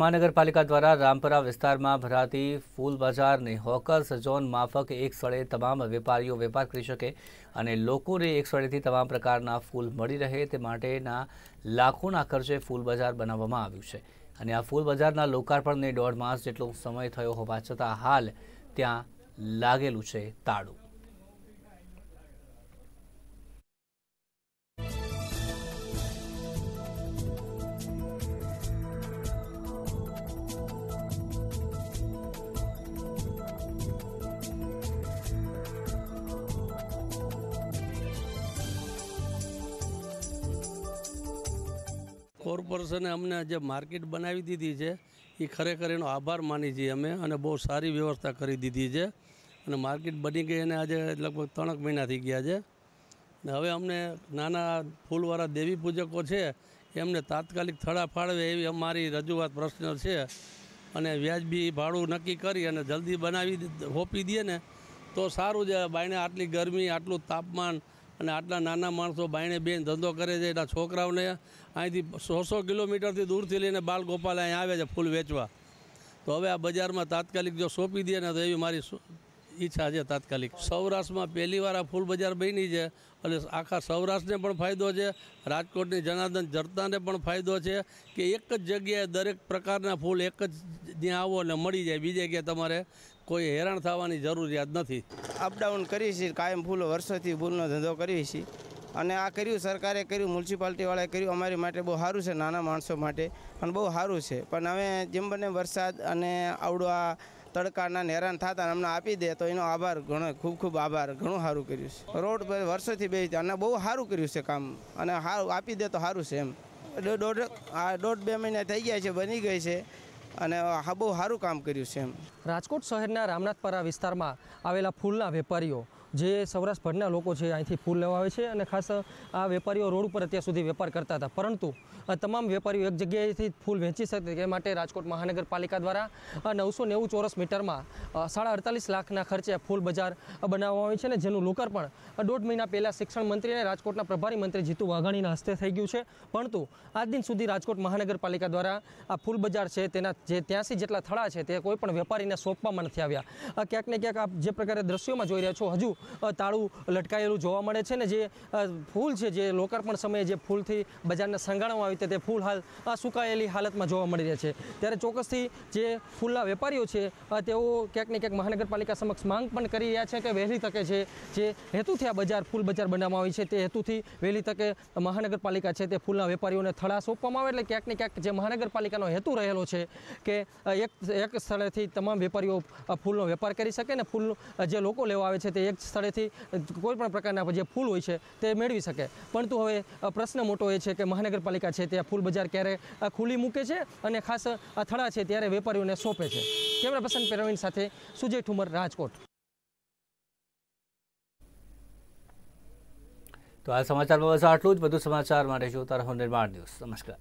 મહાનગરપાલિકા દ્વારા રામપરા વિસ્તારમાં ભરાતી ફૂલ બજારને હોકર્સ ઝોન માફક એક સ્થળે તમામ વેપારીઓ વેપાર કરી શકે અને લોકોને એક સ્થળેથી તમામ પ્રકારના ફૂલ મળી રહે તે માટેના લાખોના ખર્ચે ફૂલ બજાર બનાવવામાં આવ્યું છે અને આ ફૂલ બજારના લોકાર્પણને દોઢ માસ જેટલો સમય થયો હોવા છતાં હાલ ત્યાં લાગેલું છે તાળું કોર્પોરેશને અમને જે માર્કેટ બનાવી દીધી છે એ ખરેખર એનો આભાર માની છીએ અમે અને બહુ સારી વ્યવસ્થા કરી દીધી છે અને માર્કેટ બની ગઈ અને આજે લગભગ ત્રણક મહિના થઈ ગયા છે ને હવે અમને નાના ફૂલવાળા દેવી પૂજકો છે એમને તાત્કાલિક થળા ફાળવે એવી અમારી રજૂઆત પ્રશ્ન છે અને વ્યાજબી ભાડું નક્કી કરી અને જલ્દી બનાવી હોપી દઈએ ને તો સારું છે બાયણે આટલી ગરમી આટલું તાપમાન અને આટલા નાના માણસો બાયણે બેન ધંધો કરે છે એટલા છોકરાઓને અહીંથી સો સો કિલોમીટરથી દૂરથી લઈને બાલ ગોપાલ અહીં આવે છે ફૂલ વેચવા તો હવે આ બજારમાં તાત્કાલિક જો સોંપી દે ને તો એવી મારી ઈચ્છા છે તાત્કાલિક સૌરાષ્ટ્રમાં પહેલીવાર આ ફૂલ બજાર બની છે અને આખા સૌરાષ્ટ્રને પણ ફાયદો છે રાજકોટની જનાર્દન જનતાને પણ ફાયદો છે કે એક જ જગ્યાએ દરેક પ્રકારના ફૂલ એક જ ત્યાં આવો અને મળી જાય બીજે કે તમારે કોઈ હેરાન થવાની જરૂરિયાત નથી અપડાઉન કરીએ છીએ કાયમ ફૂલો વર્ષોથી ફૂલનો ધંધો કરીએ છીએ અને આ કર્યું સરકારે કર્યું મ્યુનિસિપાલિટીવાળાએ કર્યું અમારી માટે બહુ સારું છે નાના માણસો માટે અને બહુ સારું છે પણ હવે જેમ બને વરસાદ અને આવડો આ તડકાના હેરાન થતા અમને આપી દે તો એનો આભાર ઘણો ખૂબ ખૂબ આભાર ઘણું સારું કર્યું છે રોડ પર વર્ષોથી બે અને બહુ સારું કર્યું છે કામ અને સારું આપી દે તો સારું છે એમ દોઢ આ દોઢ બે મહિના થઈ ગયા છે બની ગઈ છે અને બહુ સારું કામ કર્યું છે એમ રાજકોટ શહેરના રામનાથપરા વિસ્તારમાં આવેલા ફૂલના વેપારીઓ જે સૌરાષ્ટ્રભરના લોકો છે અહીંથી ફૂલ લેવા આવે છે અને ખાસ આ વેપારીઓ રોડ ઉપર અત્યાર સુધી વેપાર કરતા હતા પરંતુ તમામ વેપારીઓ એક જગ્યાએથી ફૂલ વેચી શકે એ માટે રાજકોટ મહાનગરપાલિકા દ્વારા નવસો નેવું ચોરસ મીટરમાં સાડા અડતાલીસ લાખના ખર્ચે ફૂલ બજાર બનાવવામાં આવ્યું છે અને જેનું લોકાર્પણ દોઢ મહિના પહેલાં શિક્ષણ મંત્રી અને રાજકોટના પ્રભારી મંત્રી જીતુ વાઘાણીના હસ્તે થઈ ગયું છે પરંતુ આજ દિન સુધી રાજકોટ મહાનગરપાલિકા દ્વારા આ ફૂલ બજાર છે તેના જે ત્યાંસી જેટલા થળા છે તે કોઈ પણ વેપારીને સોંપવામાં નથી આવ્યા આ ક્યાંક ને ક્યાંક આપ જે પ્રકારે દ્રશ્યોમાં જોઈ રહ્યા છો હજુ તાળું લટકાયેલું જોવા મળે છે ને જે ફૂલ છે જે લોકાર્પણ સમયે જે ફૂલથી બજારને સંગાળવામાં આવી તે ફૂલ હાલ સુકાયેલી હાલતમાં જોવા મળી રહ્યા છે ત્યારે ચોક્કસથી જે ફૂલના વેપારીઓ છે તેઓ ક્યાંક ને ક્યાંક મહાનગરપાલિકા સમક્ષ માંગ પણ કરી રહ્યા છે કે વહેલી તકે છે જે હેતુથી આ બજાર ફૂલ બજાર બનાવવામાં આવી છે તે હેતુથી વહેલી તકે મહાનગરપાલિકા છે તે ફૂલના વેપારીઓને થળા સોંપવામાં આવે એટલે ક્યાંક ને ક્યાંક જે મહાનગરપાલિકાનો હેતુ રહેલો છે કે એક એક સ્થળેથી તમામ વેપારીઓ ફૂલનો વેપાર કરી શકે ને ફૂલ જે લોકો લેવા આવે છે તે એક સ્થળેથી કોઈપણ પ્રકારના જે ફૂલ હોય છે તે મેળવી શકે પરંતુ હવે પ્રશ્ન મોટો એ છે કે મહાનગરપાલિકા છે ત્યાં ફૂલ બજાર ક્યારે ખુલ્લી મૂકે છે અને ખાસ અથડા છે ત્યારે વેપારીઓને સોંપે છે કેમેરા પર્સન પેરવીન સાથે સુજય ઠુમર રાજકોટ તો આ સમાચારમાં બસ આટલું જ બધું સમાચાર માટે જોતા રહો નિર્માણ દિવસ નમસ્કાર